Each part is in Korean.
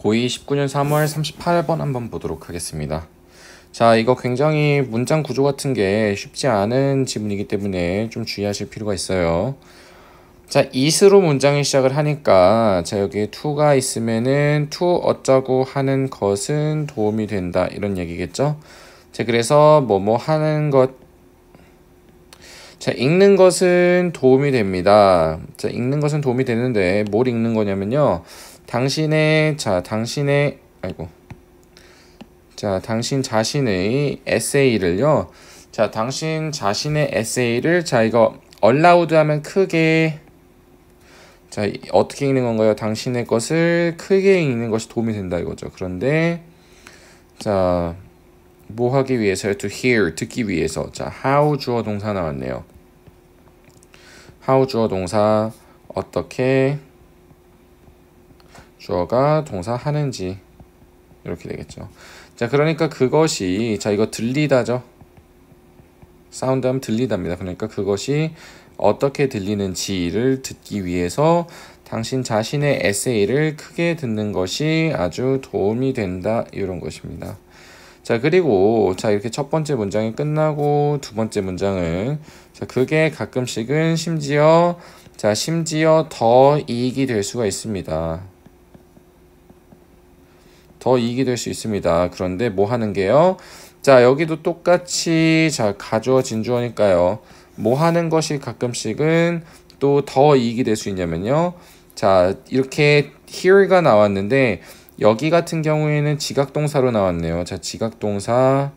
고2 19년 3월 38번 한번 보도록 하겠습니다. 자, 이거 굉장히 문장 구조 같은 게 쉽지 않은 지문이기 때문에 좀 주의하실 필요가 있어요. 자, 이스로 문장을 시작을 하니까 자, 여기에 to가 있으면은 to 어쩌고 하는 것은 도움이 된다. 이런 얘기겠죠? 자, 그래서 뭐 뭐 하는 것 자, 읽는 것은 도움이 됩니다. 자, 읽는 것은 도움이 되는데 뭘 읽는 거냐면요. 당신의 자 당신의 아이고 자 당신 자신의 에세이를요 자 당신 자신의 에세이를 자 이거 a l l o 하면 크게 자 어떻게 읽는 건가요 당신의 것을 크게 읽는 것이 도움이 된다 이거죠 그런데 자뭐 하기 위해서요 to hear 듣기 위해서 자 how 주어 동사 나왔네요 how 주어 동사 어떻게 주어가 동사 하는지 이렇게 되겠죠. 자, 그러니까 그것이 자 이거 들리다죠. 사운드하면 들리답니다. 그러니까 그것이 어떻게 들리는지를 듣기 위해서 당신 자신의 에세이를 크게 듣는 것이 아주 도움이 된다 이런 것입니다. 자 그리고 자 이렇게 첫 번째 문장이 끝나고 두 번째 문장은 자 그게 가끔씩은 심지어 자 심지어 더 이익이 될 수가 있습니다. 더 이익이 될 수 있습니다. 그런데 뭐 하는 게요? 자, 여기도 똑같이 자, 가져와 진주어니까요. 뭐 하는 것이 가끔씩은 또 더 이익이 될 수 있냐면요. 자, 이렇게 here가 나왔는데 여기 같은 경우에는 지각동사로 나왔네요. 자, 지각동사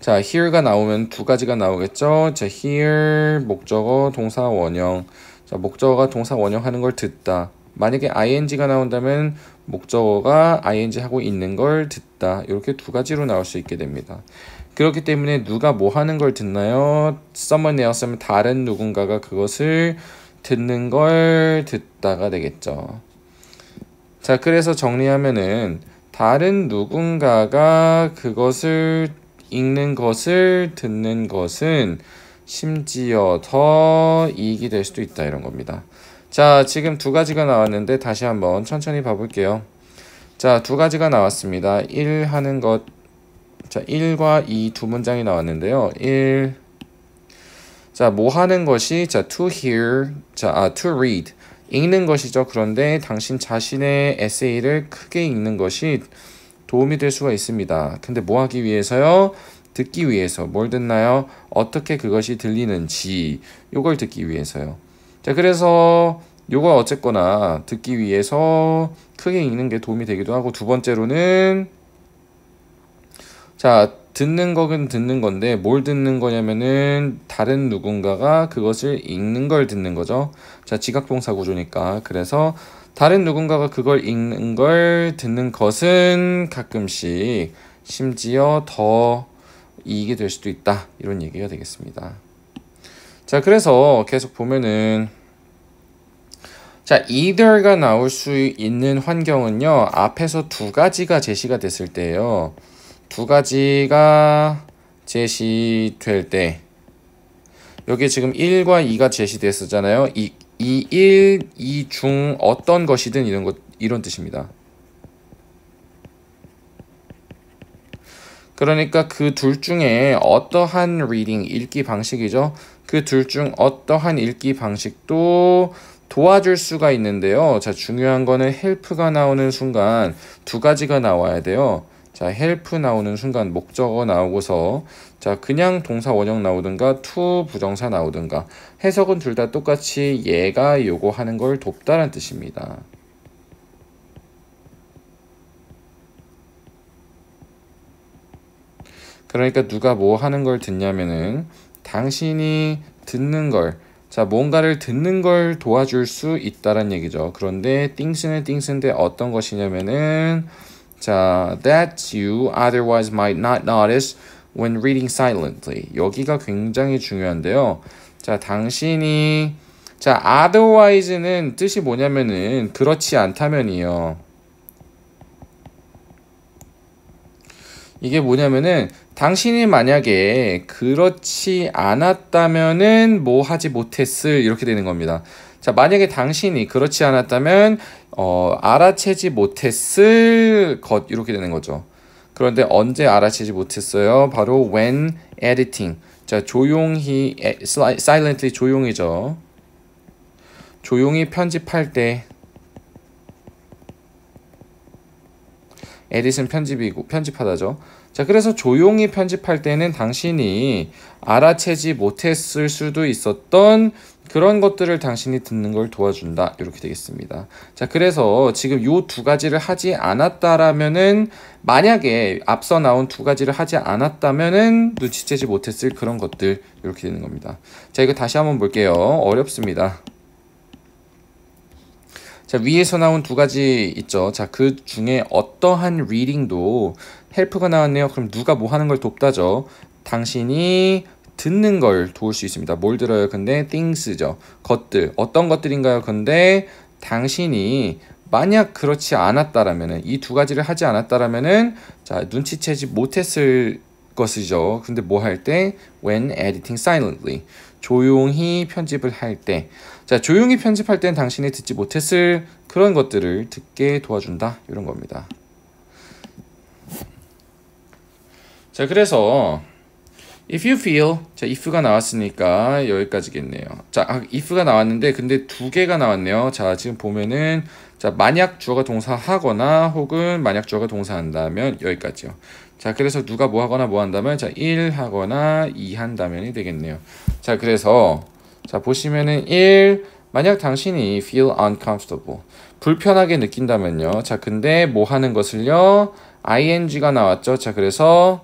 자, here가 나오면 두 가지가 나오겠죠. 자, here 목적어 동사 원형. 자, 목적어가 동사 원형 하는 걸 듣다. 만약에 ing가 나온다면 목적어가 ing 하고 있는 걸 듣다 이렇게 두 가지로 나올 수 있게 됩니다. 그렇기 때문에 누가 뭐 하는 걸 듣나요? someone else 하면 다른 누군가가 그것을 듣는 걸 듣다가 되겠죠. 자, 그래서 정리하면은 다른 누군가가 그것을 읽는 것을 듣는 것은 심지어 더 이익이 될 수도 있다 이런 겁니다. 자, 지금 두 가지가 나왔는데 다시 한번 천천히 봐볼게요. 자, 두 가지가 나왔습니다. 1 하는 것. 자, 1과 2 두 문장이 나왔는데요. 1. 자, 뭐 하는 것이 자, to hear. 자, 아, to read. 읽는 것이죠. 그런데 당신 자신의 에세이를 크게 읽는 것이 도움이 될 수가 있습니다. 근데 뭐 하기 위해서요? 듣기 위해서. 뭘 듣나요? 어떻게 그것이 들리는지. 요걸 듣기 위해서요. 자, 그래서 요거 어쨌거나 듣기 위해서 크게 읽는 게 도움이 되기도 하고 두 번째로는 자, 듣는 거는 듣는 건데 뭘 듣는 거냐면은 다른 누군가가 그것을 읽는 걸 듣는 거죠. 자, 지각동사 구조니까. 그래서 다른 누군가가 그걸 읽는 걸 듣는 것은 가끔씩 심지어 더 이익이 될 수도 있다. 이런 얘기가 되겠습니다. 자, 그래서 계속 보면은 자, either가 나올 수 있는 환경은요. 앞에서 두 가지가 제시가 됐을 때예요. 두 가지가 제시될 때 여기 지금 1과 2가 제시됐었잖아요. 이, 1, 이중 어떤 것이든 이런 것 이런 뜻입니다. 그러니까 그 둘 중에 어떠한 리딩, 읽기 방식이죠. 그 둘 중 어떠한 읽기 방식도 도와줄 수가 있는데요. 자, 중요한 거는 헬프가 나오는 순간 두 가지가 나와야 돼요. 자, 헬프 나오는 순간 목적어 나오고서 자, 그냥 동사 원형 나오든가 to 부정사 나오든가 해석은 둘 다 똑같이 얘가 요구하는 걸 돕다란 뜻입니다. 그러니까 누가 뭐 하는 걸 듣냐면은 당신이 듣는 걸, 자, 뭔가를 듣는 걸 도와줄 수 있다란 얘기죠. 그런데 things는 things인데 어떤 것이냐면은 자, that you otherwise might not notice when reading silently. 여기가 굉장히 중요한데요. 자, 당신이 자, otherwise는 뜻이 뭐냐면은 그렇지 않다면이요. 이게 뭐냐면은 당신이 만약에 그렇지 않았다면은 뭐 하지 못했을 이렇게 되는 겁니다. 자, 만약에 당신이 그렇지 않았다면 어, 알아채지 못했을 것 이렇게 되는 거죠. 그런데 언제 알아채지 못했어요? 바로 when editing. 자, 조용히 silently 조용히죠. 조용히 편집할 때 에디슨 편집이고 편집하다죠. 자, 그래서 조용히 편집할 때는 당신이 알아채지 못했을 수도 있었던 그런 것들을 당신이 듣는 걸 도와준다. 이렇게 되겠습니다. 자, 그래서 지금 요 두 가지를 하지 않았다라면은 만약에 앞서 나온 두 가지를 하지 않았다면은 눈치채지 못했을 그런 것들 이렇게 되는 겁니다. 자, 이거 다시 한번 볼게요. 어렵습니다. 자, 위에서 나온 두 가지 있죠. 자, 그 중에 어떠한 리딩도 헬프가 나왔네요. 그럼 누가 뭐 하는 걸 돕다죠. 당신이 듣는 걸 도울 수 있습니다. 뭘 들어요? 근데 things죠. 것들. 어떤 것들인가요? 근데 당신이 만약 그렇지 않았다라면은 이 두 가지를 하지 않았다라면은 자, 눈치채지 못했을 것이죠. 근데 뭐 할 때? when editing silently. 조용히 편집을 할 때. 자, 조용히 편집할 땐 당신이 듣지 못했을 그런 것들을 듣게 도와준다. 이런 겁니다. 자, 그래서 if you feel 자, if가 나왔으니까 여기까지겠네요. 자, 아, if가 나왔는데 근데 두 개가 나왔네요. 자, 지금 보면은 자, 만약 주어가 동사하거나 혹은 만약 주어가 동사한다면 여기까지요. 자, 그래서 누가 뭐 하거나 뭐 한다면 자, 1 하거나 2 한다면이 되겠네요. 자, 그래서 자, 보시면은 1 만약 당신이 feel uncomfortable 불편하게 느낀다면요. 자, 근데 뭐 하는 것을요? ing가 나왔죠. 자, 그래서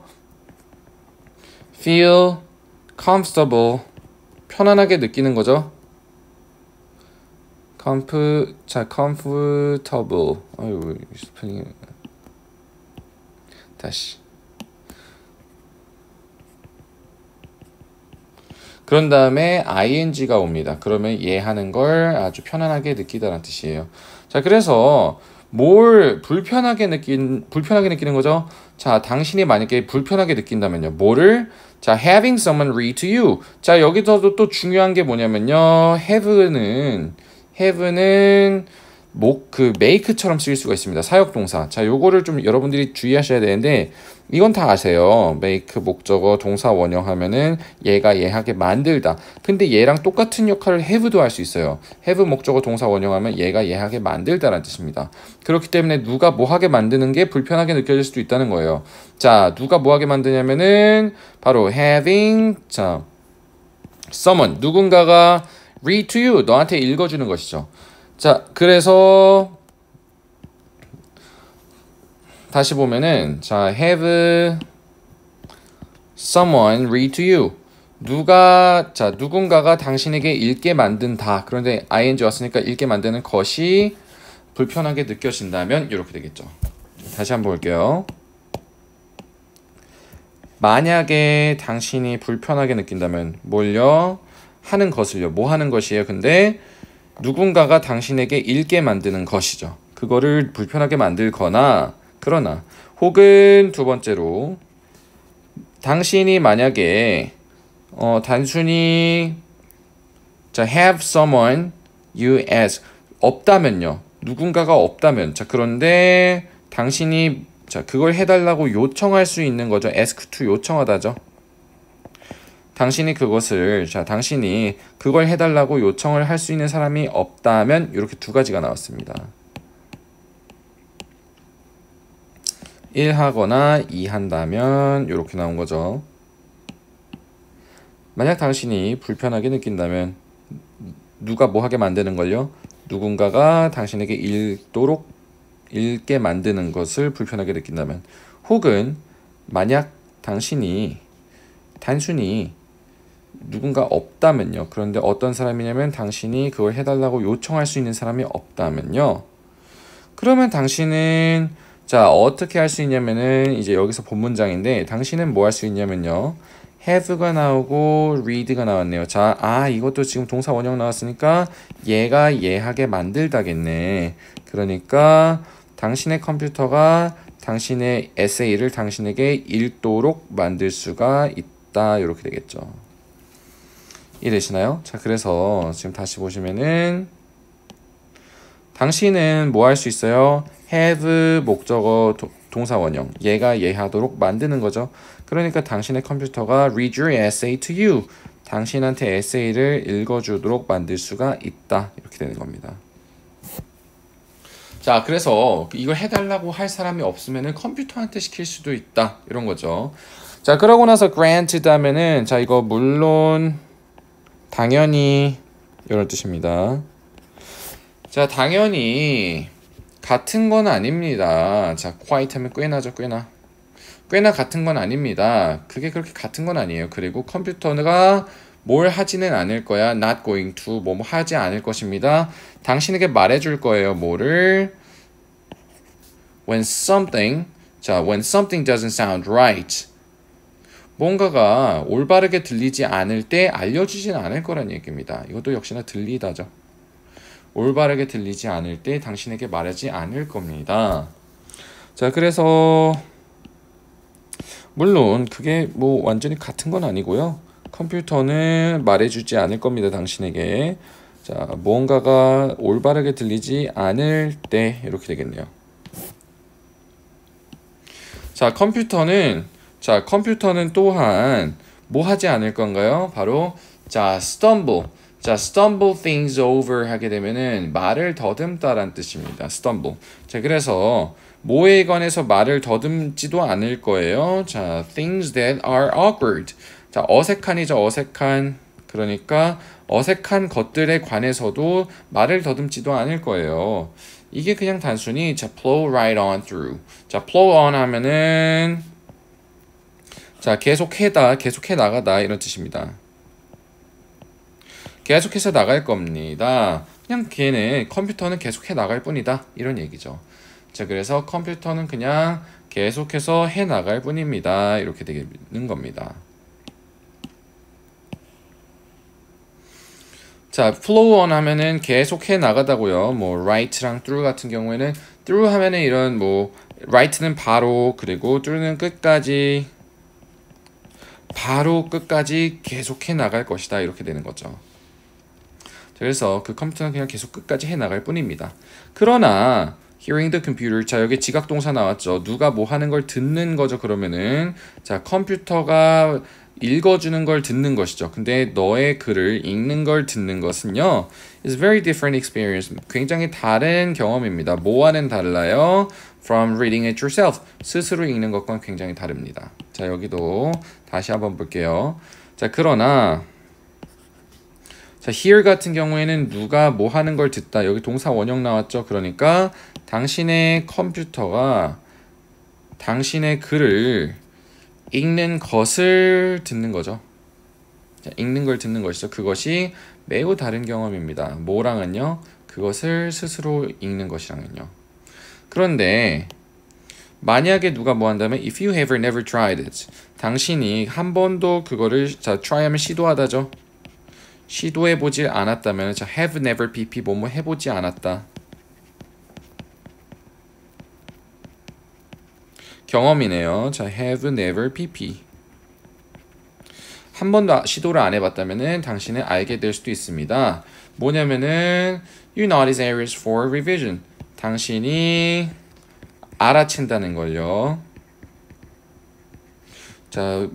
feel comfortable 편안하게 느끼는 거죠. comf 자 comfortable 아유 스펠링 다시 그런 다음에 ing가 옵니다. 그러면 얘 하는 걸 아주 편안하게 느끼다는 뜻이에요. 자, 그래서 뭘 불편하게 느낀 불편하게 느끼는 거죠. 자, 당신이 만약에 불편하게 느낀다면요. 뭐를 자, having someone read to you. 자, 여기서도 또 중요한 게 뭐냐면요. have는 have는 목그 make처럼 쓰일 수가 있습니다. 사역 동사. 자, 요거를 좀 여러분들이 주의하셔야 되는데 이건 다 아세요. make 목적어 동사 원형 하면은 얘가 얘하게 만들다. 근데 얘랑 똑같은 역할을 have도 할 수 있어요. have 목적어 동사 원형 하면 얘가 얘하게 만들다라는 뜻입니다. 그렇기 때문에 누가 뭐 하게 만드는 게 불편하게 느껴질 수도 있다는 거예요. 자, 누가 뭐 하게 만드냐면은 바로 having 자 someone 누군가가 read to you 너한테 읽어 주는 것이죠. 자, 그래서 다시 보면은 자, have someone read to you. 누가 자, 누군가가 당신에게 읽게 만든다. 그런데 ing 왔으니까 읽게 만드는 것이 불편하게 느껴진다면 이렇게 되겠죠. 다시 한번 볼게요. 만약에 당신이 불편하게 느낀다면 뭘요? 하는 것을요. 뭐 하는 것이에요? 근데 누군가가 당신에게 읽게 만드는 것이죠. 그거를 불편하게 만들거나 그러나 혹은 두 번째로 당신이 만약에 어, 단순히 자 have someone you as 없다면요 누군가가 없다면 자 그런데 당신이 자 그걸 해달라고 요청할 수 있는 거죠 ask to 요청하다죠 당신이 그것을 자 당신이 그걸 해달라고 요청을 할 수 있는 사람이 없다면 이렇게 두 가지가 나왔습니다. 1 하거나 2 한다면 이렇게 나온 거죠. 만약 당신이 불편하게 느낀다면 누가 뭐 하게 만드는 걸요? 누군가가 당신에게 읽도록 읽게 만드는 것을 불편하게 느낀다면 혹은 만약 당신이 단순히 누군가 없다면요. 그런데 어떤 사람이냐면 당신이 그걸 해달라고 요청할 수 있는 사람이 없다면요. 그러면 당신은 자 어떻게 할 수 있냐면은 이제 여기서 본문장인데 당신은 뭐 할 수 있냐면요. have가 나오고 read가 나왔네요. 자, 아 이것도 지금 동사 원형 나왔으니까 얘가 예하게 만들다겠네. 그러니까 당신의 컴퓨터가 당신의 에세이를 당신에게 읽도록 만들 수가 있다. 이렇게 되겠죠. 이해되시나요? 자 그래서 지금 다시 보시면은 당신은 뭐 할 수 있어요? have 목적어 도, 동사 원형 얘가 예하도록 만드는 거죠. 그러니까 당신의 컴퓨터가 read your essay to you 당신한테 에세이를 읽어주도록 만들 수가 있다 이렇게 되는 겁니다. 자 그래서 이걸 해달라고 할 사람이 없으면 은 컴퓨터한테 시킬 수도 있다 이런 거죠. 자 그러고 나서 granted 하면은 자 이거 물론 당연히 이런 뜻입니다. 자, 당연히 같은 건 아닙니다. 자, q u i 하면 꽤나죠, 꽤나. 꽤나 같은 건 아닙니다. 그게 그렇게 같은 건 아니에요. 그리고 컴퓨터가 뭘 하지는 않을 거야. not going to 뭐뭐 뭐 하지 않을 것입니다. 당신에게 말해 줄 거예요. 뭐를 when something 자, when something doesn't sound right 뭔가가 올바르게 들리지 않을 때 알려주진 않을 거란 얘기입니다. 이것도 역시나 들리다죠. 올바르게 들리지 않을 때 당신에게 말하지 않을 겁니다. 자, 그래서 물론 그게 뭐 완전히 같은 건 아니고요. 컴퓨터는 말해주지 않을 겁니다. 당신에게. 자, 무가가 올바르게 들리지 않을 때 이렇게 되겠네요. 자, 컴퓨터는 자, 컴퓨터는 또한 뭐 하지 않을 건가요? 바로 자, stumble. 자, stumble things over 하게 되면은 말을 더듬다란 뜻입니다. stumble. 자, 그래서 뭐에 관해서 말을 더듬지도 않을 거예요. 자, things that are awkward. 자, 어색한이죠, 어색한. 그러니까 어색한 것들에 관해서도 말을 더듬지도 않을 거예요. 이게 그냥 단순히 자, plow right on through. 자, plow on 하면은 자, 계속해다, 계속해 나가다 이런 뜻입니다. 계속해서 나갈 겁니다. 그냥 걔는 컴퓨터는 계속해 나갈 뿐이다. 이런 얘기죠. 자, 그래서 컴퓨터는 그냥 계속해서 해 나갈 뿐입니다. 이렇게 되는 겁니다. 자, flow on 하면은 계속해 나가다고요. 뭐 right랑 through 같은 경우에는 through 하면은 이런 뭐 right는 바로 그리고 through는 끝까지 바로 끝까지 계속해 나갈 것이다 이렇게 되는 거죠. 그래서 그 컴퓨터는 그냥 계속 끝까지 해 나갈 뿐입니다. 그러나 hearing the computer 자 여기 지각 동사 나왔죠. 누가 뭐 하는 걸 듣는 거죠. 그러면은 자 컴퓨터가 읽어주는 걸 듣는 것이죠. 근데 너의 글을 읽는 걸 듣는 것은요, is very different experience. 굉장히 다른 경험입니다. 뭐와는 달라요? From reading it yourself. 스스로 읽는 것과 굉장히 다릅니다. 자, 여기도 다시 한번 볼게요. 자, 그러나 자, here 같은 경우에는 누가 뭐 하는 걸 듣다. 여기 동사 원형 나왔죠. 그러니까 당신의 컴퓨터가 당신의 글을 읽는 것을 듣는 거죠. 읽는 걸 듣는 것이죠. 그것이 매우 다른 경험입니다. 뭐랑은요? 그것을 스스로 읽는 것이랑은요. 그런데 만약에 누가 뭐 한다면 if you have never tried it 당신이 한 번도 그거를 자 try 하면 시도하다죠. 시도해 보지 않았다면 자 have never pp 뭐뭐 뭐 해보지 않았다. 경험이네요. 자, have never pp. 한 번도 시도를 안 해봤다면은 당신은 알게 될 수도 있습니다. 뭐냐면은 you notice areas for revision. 당신이 알아챈다는 걸요. 자,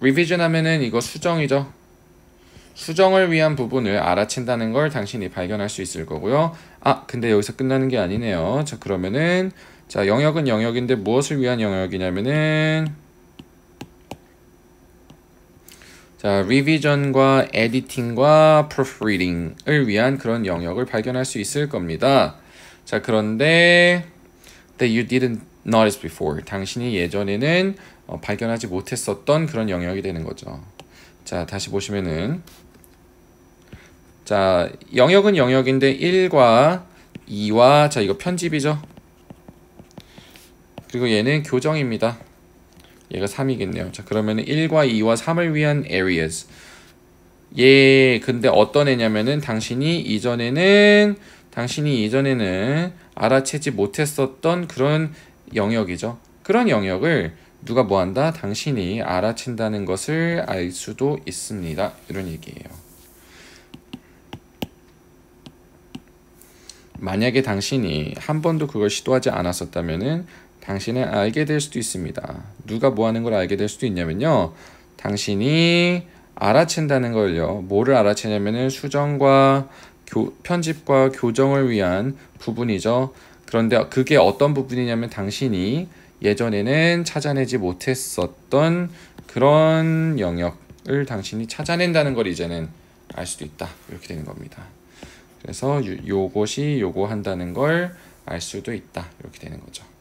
revision 하면은 이거 수정이죠. 수정을 위한 부분을 알아챈다는 걸 당신이 발견할 수 있을 거고요. 아, 근데 여기서 끝나는 게 아니네요. 자, 그러면은 자, 영역은 영역인데 무엇을 위한 영역이냐면은 자, 리비전과 에디팅과 프로프리 f 을 위한 그런 영역을 발견할 수 있을 겁니다. 자, 그런데 that you didn't notice before. 당신이 예전에는 어, 발견하지 못했었던 그런 영역이 되는 거죠. 자, 다시 보시면은 자, 영역은 영역인데 1과 2와 자, 이거 편집이죠. 그리고 얘는 교정입니다. 얘가 3이겠네요. 자, 그러면 1과 2와 3을 위한 areas. 얘 예, 근데 어떤 애냐면은 당신이 이전에는 당신이 이전에는 알아채지 못했었던 그런 영역이죠. 그런 영역을 누가 뭐 한다? 당신이 알아챈다는 것을 알 수도 있습니다. 이런 얘기예요. 만약에 당신이 한 번도 그걸 시도하지 않았었다면은 당신은 알게 될 수도 있습니다. 누가 뭐 하는 걸 알게 될 수도 있냐면요. 당신이 알아챈다는 걸요. 뭐를 알아채냐면은 수정과 교, 편집과 교정을 위한 부분이죠. 그런데 그게 어떤 부분이냐면 당신이 예전에는 찾아내지 못했었던 그런 영역을 당신이 찾아낸다는 걸 이제는 알 수도 있다. 이렇게 되는 겁니다. 그래서 요, 요것이 요거 한다는 걸 알 수도 있다. 이렇게 되는 거죠.